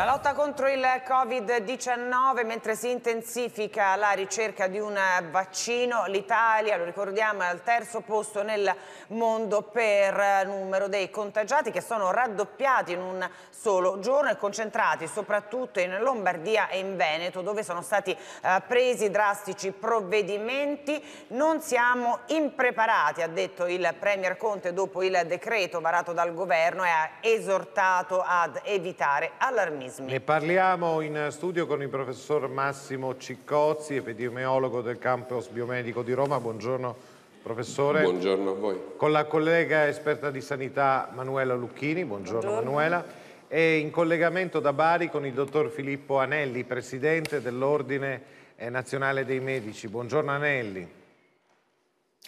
La lotta contro il Covid-19 mentre si intensifica la ricerca di un vaccino, l'Italia, lo ricordiamo, è al terzo posto nel mondo per numero dei contagiati che sono raddoppiati in un solo giorno e concentrati soprattutto in Lombardia e in Veneto dove sono stati eh, presi drastici provvedimenti. Non siamo impreparati, ha detto il Premier Conte dopo il decreto varato dal governo e ha esortato ad evitare allarmismo organismi. Ne parliamo in studio con il professor Massimo Ciccozzi, epidemiologo del campus biomedico di Roma. Buongiorno professore. Buongiorno a voi. Con la collega esperta di sanità Manuela Lucchini. Buongiorno, Buongiorno. Manuela. E in collegamento da Bari con il dottor Filippo Anelli, presidente dell'Ordine eh, Nazionale dei Medici. Buongiorno Anelli.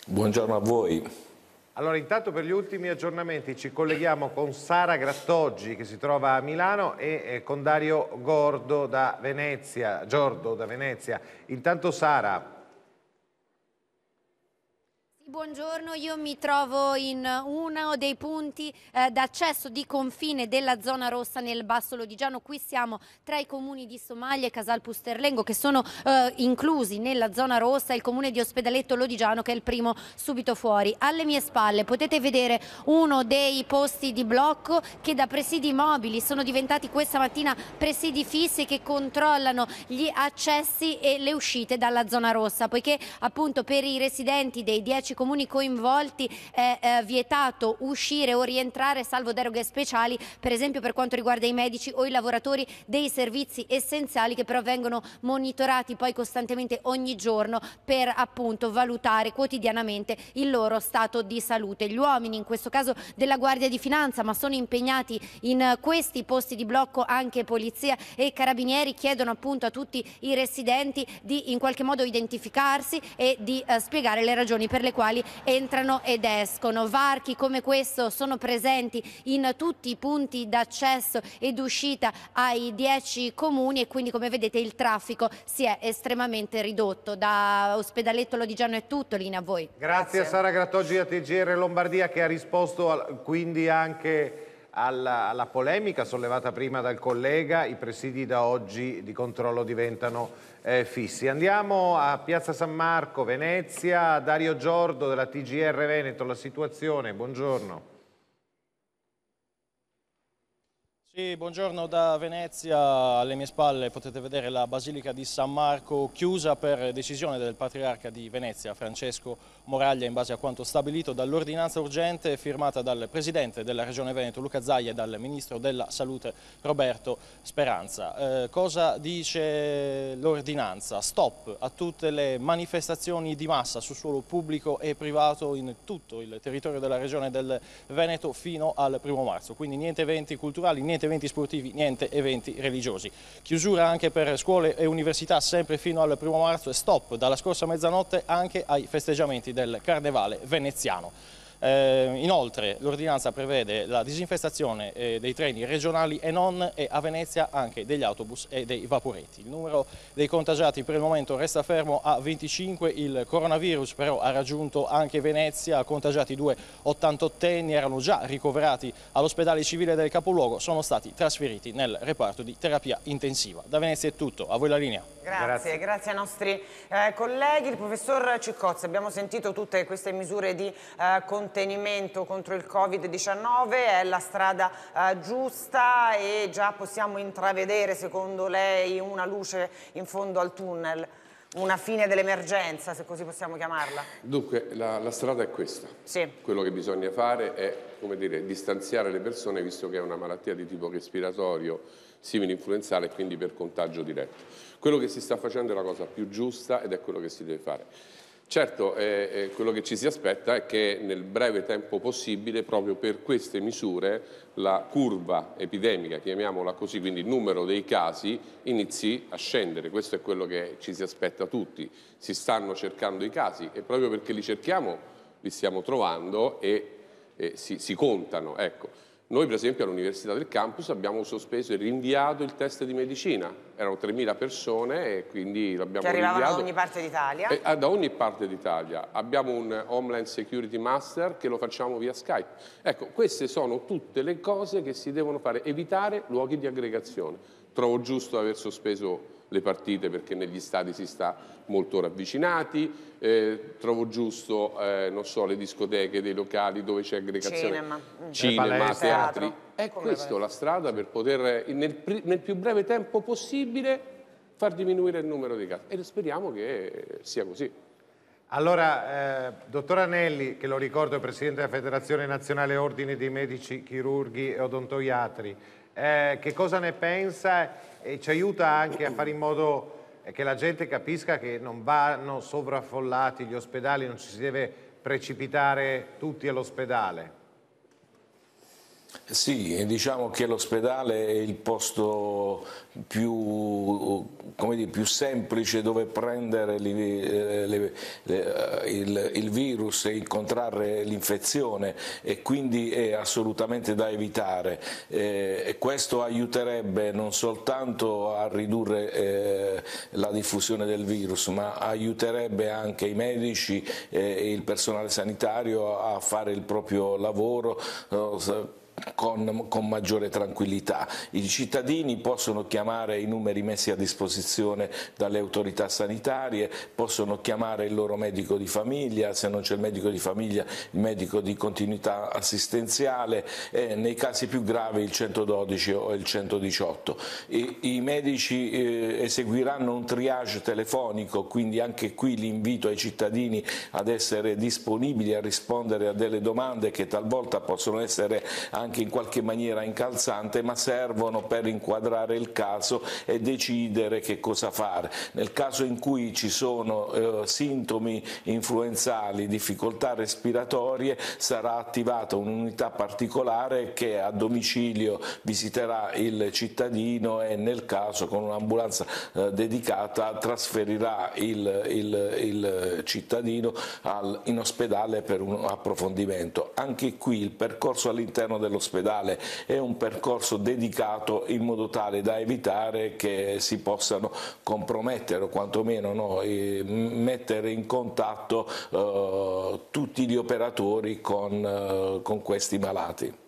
Buongiorno a voi. Allora intanto per gli ultimi aggiornamenti ci colleghiamo con Sara Grattoggi che si trova a Milano e eh, con Dario Gordo da Venezia, Giordo da Venezia. Intanto Sara. Buongiorno, io mi trovo in uno dei punti eh, d'accesso di confine della zona rossa nel Basso Lodigiano. Qui siamo tra i comuni di Somalia e Casal Pusterlengo che sono eh, inclusi nella zona rossa e il comune di Ospedaletto Lodigiano che è il primo subito fuori. Alle mie spalle potete vedere uno dei posti di blocco che da presidi mobili sono diventati questa mattina presidi fissi che controllano gli accessi e le uscite dalla zona rossa poiché appunto per i residenti dei 10 comuni comuni coinvolti è eh, vietato uscire o rientrare salvo deroghe speciali, per esempio per quanto riguarda i medici o i lavoratori dei servizi essenziali che però vengono monitorati poi costantemente ogni giorno per appunto valutare quotidianamente il loro stato di salute. Gli uomini in questo caso della Guardia di Finanza ma sono impegnati in questi posti di blocco anche polizia e carabinieri chiedono appunto a tutti i residenti di in qualche modo identificarsi e di eh, spiegare le ragioni per le quali quali entrano ed escono. Varchi come questo sono presenti in tutti i punti d'accesso ed uscita ai 10 comuni e quindi come vedete il traffico si è estremamente ridotto. Da Ospedaletto Lodigiano è tutto, Lina a voi. Grazie, Grazie. a Sara Grattoggi a TGR Lombardia che ha risposto quindi anche alla, alla, polemica sollevata prima dal collega, i presidi da oggi di controllo diventano eh, fissi. Andiamo a Piazza San Marco, Venezia, Dario Giordo della TGR Veneto, la situazione, buongiorno. Sì, buongiorno da Venezia, alle mie spalle potete vedere la Basilica di San Marco chiusa per decisione del Patriarca di Venezia, Francesco Moraglia, in base a quanto stabilito dall'ordinanza urgente firmata dal Presidente della Regione Veneto Luca Zaia e dal Ministro della Salute Roberto Speranza. Eh, cosa dice l'ordinanza? Stop a tutte le manifestazioni di massa su suolo pubblico e privato in tutto il territorio della Regione del Veneto fino al primo marzo, quindi niente eventi culturali, niente solamente eventi sportivi, niente eventi religiosi. Chiusura anche per scuole e università sempre fino al primo marzo e stop dalla scorsa mezzanotte anche ai festeggiamenti del Carnevale veneziano. Eh, inoltre l'ordinanza prevede la disinfestazione eh, dei treni regionali e non e a Venezia anche degli autobus e dei vaporetti. Il numero dei contagiati per il momento resta fermo a 25, il coronavirus però ha raggiunto anche Venezia, contagiati due 88enni erano già ricoverati all'ospedale civile del capoluogo, sono stati trasferiti nel reparto di terapia intensiva. Da Venezia è tutto, a voi la linea. Grazie, grazie, grazie ai nostri eh, colleghi. Il professor Ciccozzi, abbiamo sentito tutte queste misure di eh, contenimento contro il Covid-19, è la strada eh, giusta e già possiamo intravedere, secondo lei, una luce in fondo al tunnel? una fine dell'emergenza, se così possiamo chiamarla? Dunque, la, la strada è questa. Sì. Quello che bisogna fare è, come dire, distanziare le persone, visto che è una malattia di tipo respiratorio, simile influenzale, quindi per contagio diretto. Quello che si sta facendo è la cosa più giusta ed è quello che si deve fare. Certo, eh, eh, quello che ci si aspetta è che nel breve tempo possibile, proprio per queste misure, la curva epidemica, chiamiamola così, quindi il numero dei casi, inizi a scendere. Questo è quello che ci si aspetta tutti. Si stanno cercando i casi e proprio perché li cerchiamo, li stiamo trovando e, e si, si contano. Ecco. Noi per esempio all'Università del Campus abbiamo sospeso e rinviato il test di medicina, erano 3.000 persone e quindi l'abbiamo rinviato. Che arrivavano da ogni parte d'Italia? Eh, ah, da ogni parte d'Italia. Abbiamo un Homeland Security Master che lo facciamo via Skype. Ecco, queste sono tutte le cose che si devono fare, evitare luoghi di aggregazione. Trovo giusto aver sospeso le partite perché negli stadi si sta molto ravvicinati, eh, trovo giusto eh, so, le discoteche dei locali dove c'è aggregazione, cinema, cinema mm. teatri, è Come questa la strada per poter eh, nel, nel più breve tempo possibile far diminuire il numero di casi e speriamo che eh, sia così. Allora, eh, dottor Anelli, che lo ricordo è Presidente della Federazione Nazionale Ordine dei Medici, Chirurghi e Odontoiatri, eh, che cosa ne pensa e ci aiuta anche a fare in modo eh, che la gente capisca che non vanno sovraffollati gli ospedali, non ci si deve precipitare tutti all'ospedale. Sì, diciamo che l'ospedale è il posto più, dire, più semplice dove prendere le, le, le, eh, il, il, virus e contrarre l'infezione e quindi è assolutamente da evitare. Eh, questo aiuterebbe non soltanto a ridurre eh, la diffusione del virus, ma aiuterebbe anche i medici e il personale sanitario a fare il proprio lavoro eh, con, con, maggiore tranquillità. I cittadini possono chiamare i numeri messi a disposizione dalle autorità sanitarie, possono chiamare il loro medico di famiglia, se non c'è il medico di famiglia il medico di continuità assistenziale, eh, nei casi più gravi il 112 o il 118. I, i medici eh, eseguiranno un triage telefonico, quindi anche qui l'invito ai cittadini ad essere disponibili a rispondere a delle domande che talvolta possono essere anche anche in qualche maniera incalzante, ma servono per inquadrare il caso e decidere che cosa fare. Nel caso in cui ci sono eh, sintomi influenzali, difficoltà respiratorie, sarà attivata un'unità particolare che a domicilio visiterà il cittadino e nel caso con un'ambulanza eh, dedicata trasferirà il, il, il cittadino al, in ospedale per un approfondimento. Anche qui il percorso all'interno del all'ospedale è un percorso dedicato in modo tale da evitare che si possano compromettere o quantomeno no, mettere in contatto eh, tutti gli operatori con, eh, con questi malati.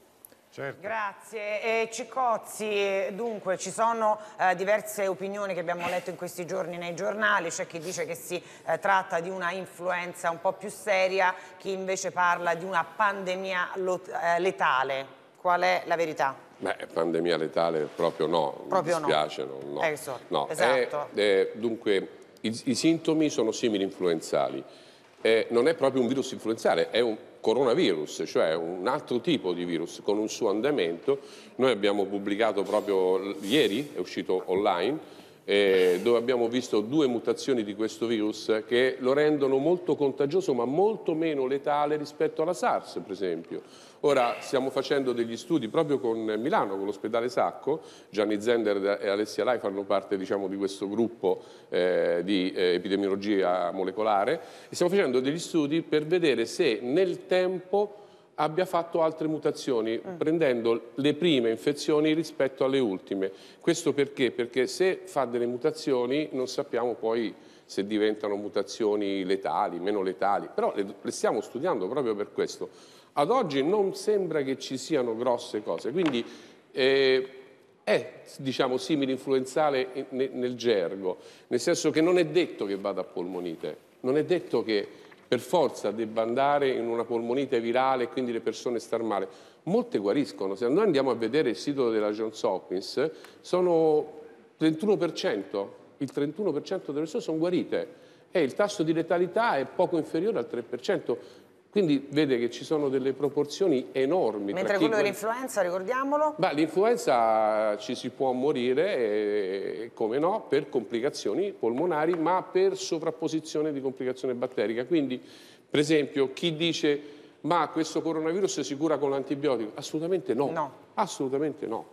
Certo. Grazie. E Cicozzi, dunque ci sono eh, diverse opinioni che abbiamo letto in questi giorni nei giornali, c'è chi dice che si eh, tratta di una influenza un po' più seria, chi invece parla di una pandemia eh, letale. Qual è la verità? Beh, pandemia letale proprio no, proprio mi dispiace, no. no, eh, no. no. Eh, esatto. È, eh, è, dunque, i, i, sintomi sono simili influenzali, non è proprio un virus influenzale, è un coronavirus, cioè un altro tipo di virus con un suo andamento. Noi abbiamo pubblicato proprio ieri, è uscito online, eh, dove abbiamo visto due mutazioni di questo virus che lo rendono molto contagioso ma molto meno letale rispetto alla SARS per esempio. Ora stiamo facendo degli studi proprio con Milano, con l'ospedale Sacco, Gianni Zender e Alessia Lai fanno parte diciamo, di questo gruppo eh, di eh, epidemiologia molecolare e stiamo facendo degli studi per vedere se nel tempo abbia fatto altre mutazioni, mm. prendendo le prime infezioni rispetto alle ultime. Questo perché? Perché se fa delle mutazioni non sappiamo poi se diventano mutazioni letali, meno letali, però le, le stiamo studiando proprio per questo. Ad oggi non sembra che ci siano grosse cose, quindi eh, è diciamo simile influenzale nel, nel gergo, nel senso che non è detto che vada a polmonite, non è detto che per forza debba andare in una polmonite virale e quindi le persone star male. Molte guariscono, se noi andiamo a vedere il sito della Johns Hopkins, sono 31%, il 31% delle persone sono guarite e il tasso di letalità è poco inferiore al 3%. Quindi vede che ci sono delle proporzioni enormi. Mentre quello dell'influenza, ricordiamolo? Beh, l'influenza eh, ci si può morire, eh, come no, per complicazioni polmonari, ma per sovrapposizione di complicazione batterica. Quindi, per esempio, chi dice ma questo coronavirus si cura con l'antibiotico? Assolutamente no. no. Assolutamente no.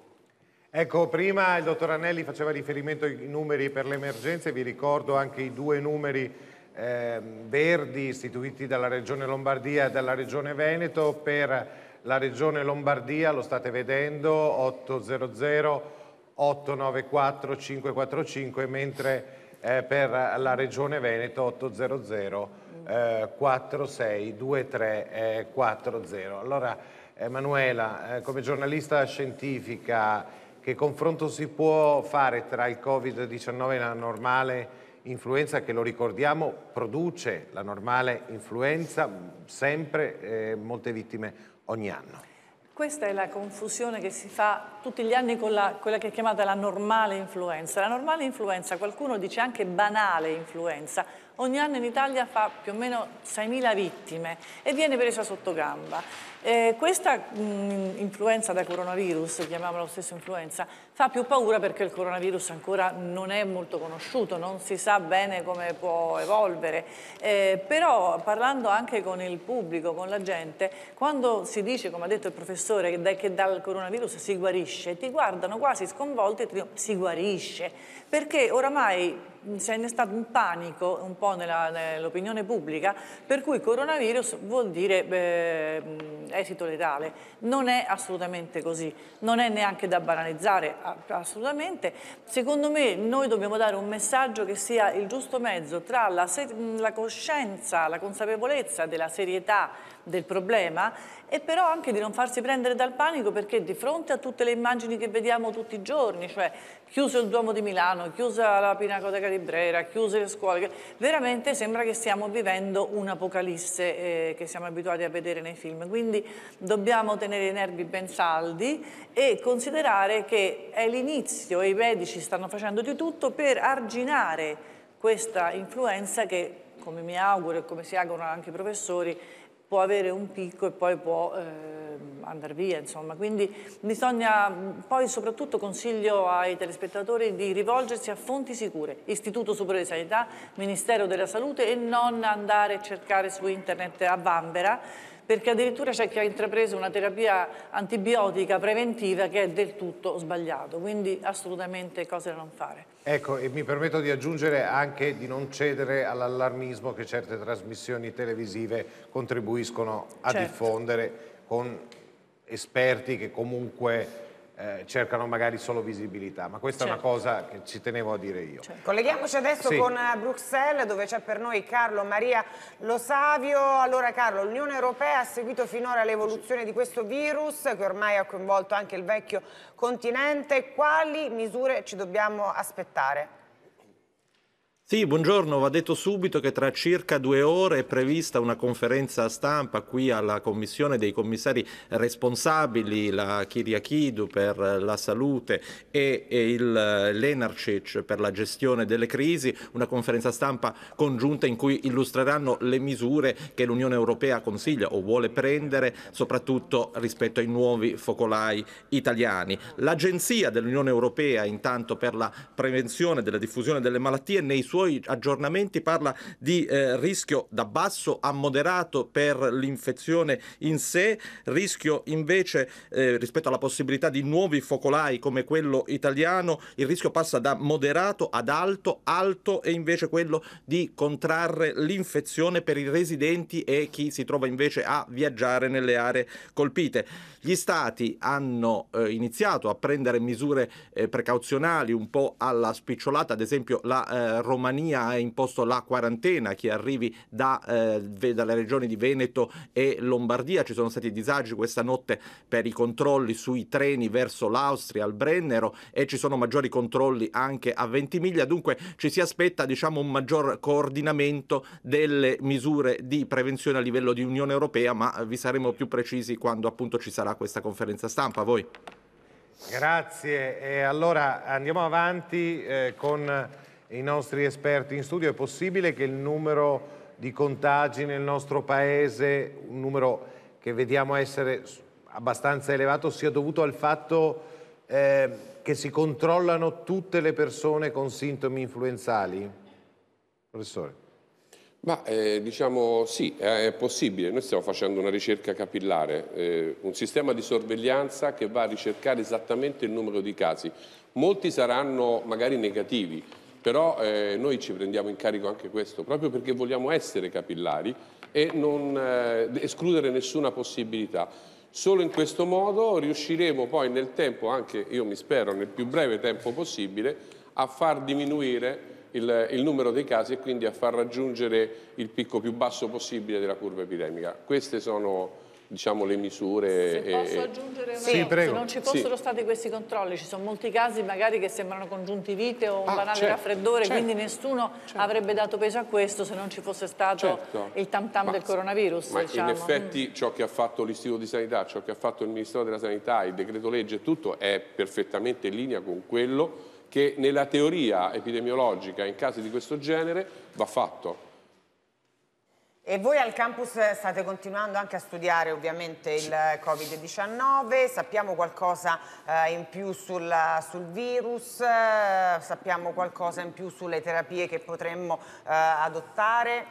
Ecco, prima il dottor Anelli faceva riferimento ai numeri per le emergenze, vi ricordo anche i due numeri eh, verdi istituiti dalla Regione Lombardia e dalla Regione Veneto per la Regione Lombardia, lo state vedendo, 800 894 545, mentre eh, per la Regione Veneto 800 eh, 462340. Eh, allora, Emanuela, eh, come giornalista scientifica, che confronto si può fare tra il Covid-19 e la normale influenza che lo ricordiamo produce la normale influenza, sempre eh, molte vittime ogni anno. Questa è la confusione che si fa tutti gli anni con la, quella che è chiamata la normale influenza. La normale influenza, qualcuno dice anche banale influenza, ogni anno in Italia fa più o meno 6.000 vittime e viene presa sotto gamba. Eh, questa mh, mm, influenza da coronavirus, chiamiamola lo stesso influenza, fa più paura perché il coronavirus ancora non è molto conosciuto, non si sa bene come può evolvere, eh, però parlando anche con il pubblico, con la gente, quando si dice, come ha detto il professore, che, che dal coronavirus si guarisce, ti guardano quasi sconvolti e ti dicono si guarisce, perché oramai mm, c'è stato un panico un po' nell'opinione nell pubblica per cui coronavirus vuol dire beh, esito letale. Non è assolutamente così, non è neanche da banalizzare assolutamente. Secondo me noi dobbiamo dare un messaggio che sia il giusto mezzo tra la, mm, la coscienza, la consapevolezza della serietà del problema e però anche di non farsi prendere dal panico perché di fronte a tutte le immagini che vediamo tutti i giorni, cioè chiuso il Duomo di Milano, chiusa la Pinacoteca di Brera, chiuse le scuole, veramente sembra che stiamo vivendo un'apocalisse eh, che siamo abituati a vedere nei film, quindi dobbiamo tenere i nervi ben saldi e considerare che è l'inizio e i medici stanno facendo di tutto per arginare questa influenza che come mi auguro e come si augurano anche i professori, può avere un picco e poi può eh, andare via, insomma. Quindi bisogna, poi soprattutto consiglio ai telespettatori di rivolgersi a fonti sicure, Istituto Superiore di Sanità, Ministero della Salute e non andare a cercare su internet a Bambera perché addirittura c'è chi ha intrapreso una terapia antibiotica preventiva che è del tutto sbagliato, quindi assolutamente cose da non fare. Ecco, e mi permetto di aggiungere anche di non cedere all'allarmismo che certe trasmissioni televisive contribuiscono a certo. diffondere con esperti che comunque eh, cercano magari solo visibilità, ma questa certo. è una certo. cosa che ci tenevo a dire io. Cioè, colleghiamoci adesso sì. con eh, Bruxelles dove c'è per noi Carlo Maria Losavio. Allora Carlo, l'Unione Europea ha seguito finora l'evoluzione di questo virus che ormai ha coinvolto anche il vecchio continente. Quali misure ci dobbiamo aspettare? Sì, buongiorno, va detto subito che tra circa due ore è prevista una conferenza stampa qui alla Commissione dei commissari responsabili, la Kiriakidu per la salute e, e l'Enarcic per la gestione delle crisi, una conferenza stampa congiunta in cui illustreranno le misure che l'Unione Europea consiglia o vuole prendere, soprattutto rispetto ai nuovi focolai italiani. L'Agenzia dell'Unione Europea intanto per la prevenzione della diffusione delle malattie nei suoi suoi aggiornamenti parla di eh, rischio da basso a moderato per l'infezione in sé, rischio invece eh, rispetto alla possibilità di nuovi focolai come quello italiano, il rischio passa da moderato ad alto, alto e invece quello di contrarre l'infezione per i residenti e chi si trova invece a viaggiare nelle aree colpite. Gli stati hanno eh, iniziato a prendere misure eh, precauzionali un po' alla spicciolata, ad esempio la eh, Romania Romania ha imposto la quarantena, chi arrivi da, eh, dalle regioni di Veneto e Lombardia, ci sono stati disagi questa notte per i controlli sui treni verso l'Austria, al Brennero e ci sono maggiori controlli anche a Ventimiglia, dunque ci si aspetta diciamo, un maggior coordinamento delle misure di prevenzione a livello di Unione Europea, ma vi saremo più precisi quando appunto ci sarà questa conferenza stampa. voi. Grazie, e allora andiamo avanti eh, con i nostri esperti in studio, è possibile che il numero di contagi nel nostro paese, un numero che vediamo essere abbastanza elevato, sia dovuto al fatto eh, che si controllano tutte le persone con sintomi influenzali? Professore. Ma eh, diciamo sì, è possibile. Noi stiamo facendo una ricerca capillare, eh, un sistema di sorveglianza che va a ricercare esattamente il numero di casi. Molti saranno magari negativi, però eh, noi ci prendiamo in carico anche questo, proprio perché vogliamo essere capillari e non eh, escludere nessuna possibilità. Solo in questo modo riusciremo poi nel tempo, anche io mi spero nel più breve tempo possibile, a far diminuire il, il, numero dei casi e quindi a far raggiungere il picco più basso possibile della curva epidemica. Queste sono diciamo, le misure. Se e, posso aggiungere, una sì, se non ci fossero sì. stati questi controlli, ci sono molti casi magari che sembrano congiunti vite o un ah, banale certo, raffreddore, certo, quindi nessuno certo. avrebbe dato peso a questo se non ci fosse stato certo. il tam tam ma, del coronavirus. Ma diciamo. in effetti mm. ciò che ha fatto l'Istituto di Sanità, ciò che ha fatto il Ministero della Sanità, il decreto legge e tutto è perfettamente in linea con quello che nella teoria epidemiologica in casi di questo genere va fatto. E voi al campus state continuando anche a studiare ovviamente il Covid-19, sappiamo qualcosa eh, in più sul, sul virus, sappiamo qualcosa in più sulle terapie che potremmo eh, adottare?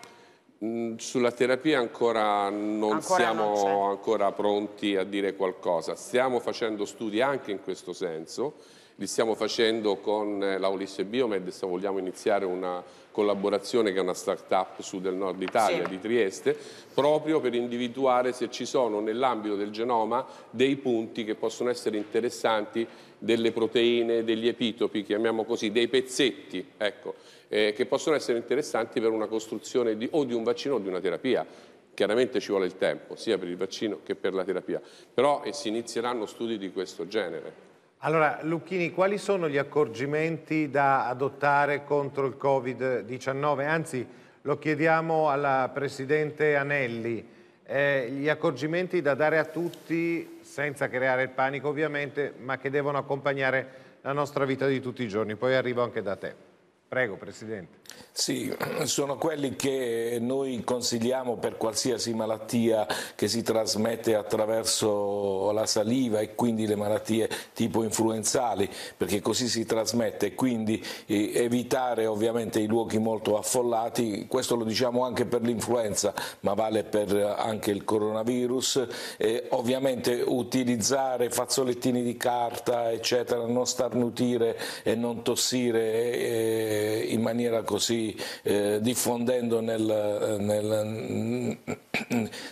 Mm, sulla terapia ancora non ancora siamo non ancora pronti a dire qualcosa, stiamo facendo studi anche in questo senso li stiamo facendo con eh, la Ulisse Biomed, stiamo, vogliamo iniziare una collaborazione che è una start-up su del nord Italia, sì. di Trieste, proprio per individuare se ci sono nell'ambito del genoma dei punti che possono essere interessanti delle proteine, degli epitopi, chiamiamo così, dei pezzetti, ecco, eh, che possono essere interessanti per una costruzione di, o di un vaccino o di una terapia. Chiaramente ci vuole il tempo, sia per il vaccino che per la terapia, però e eh, si inizieranno studi di questo genere. Allora, Lucchini, quali sono gli accorgimenti da adottare contro il Covid-19? Anzi, lo chiediamo alla Presidente Anelli. Eh, gli accorgimenti da dare a tutti, senza creare il panico ovviamente, ma che devono accompagnare la nostra vita di tutti i giorni. Poi arrivo anche da te. Prego Presidente. Sì, sono quelli che noi consigliamo per qualsiasi malattia che si trasmette attraverso la saliva e quindi le malattie tipo influenzali, perché così si trasmette e quindi eh, evitare ovviamente i luoghi molto affollati, questo lo diciamo anche per l'influenza, ma vale per anche il coronavirus, e ovviamente utilizzare fazzolettini di carta, eccetera, non starnutire e non tossire. E, eh, eh, in maniera così eh, diffondendo nel, eh, nel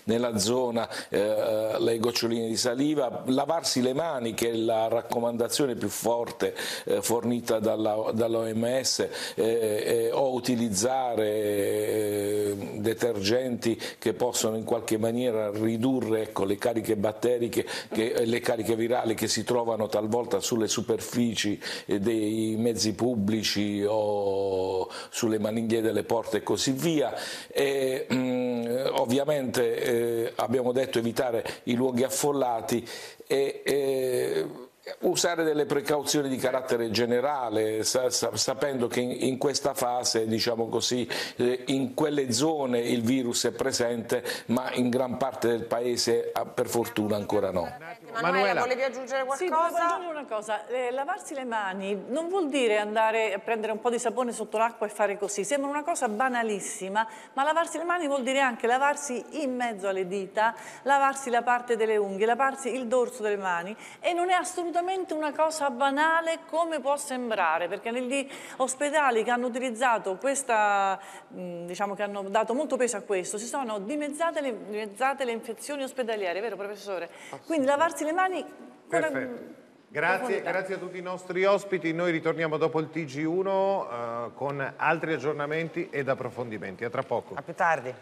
nella zona eh, eh, le goccioline di saliva, lavarsi le mani che è la raccomandazione più forte eh, fornita dall'OMS dall eh, eh, o utilizzare detergenti che possono in qualche maniera ridurre ecco, le cariche batteriche, che, le cariche virali che si trovano talvolta sulle superfici dei mezzi pubblici o sulle maniglie delle porte e così via. E, mh, mm, eh, ovviamente eh, abbiamo detto evitare i luoghi affollati e, eh, usare delle precauzioni di carattere generale, sa, sa, sapendo che in, in, questa fase, diciamo così, eh, in quelle zone il virus è presente, ma in gran parte del paese ah, per fortuna ancora no. Ecco, Manuela, volevi aggiungere qualcosa? Sì, volevo aggiungere una cosa, eh, lavarsi le mani non vuol dire andare a prendere un po' di sapone sotto l'acqua e fare così, sembra una cosa banalissima, ma lavarsi le mani vuol dire anche lavarsi in mezzo alle dita, lavarsi la parte delle unghie, lavarsi il dorso delle mani e non è assolutamente assolutamente una cosa banale come può sembrare, perché negli ospedali che hanno utilizzato questa, diciamo che hanno dato molto peso a questo, si sono dimezzate le, dimezzate le infezioni ospedaliere, vero professore? Quindi lavarsi le mani... Perfetto. Grazie, grazie, a tutti i nostri ospiti, noi ritorniamo dopo il TG1 eh, con altri aggiornamenti ed approfondimenti. A tra poco. A più tardi.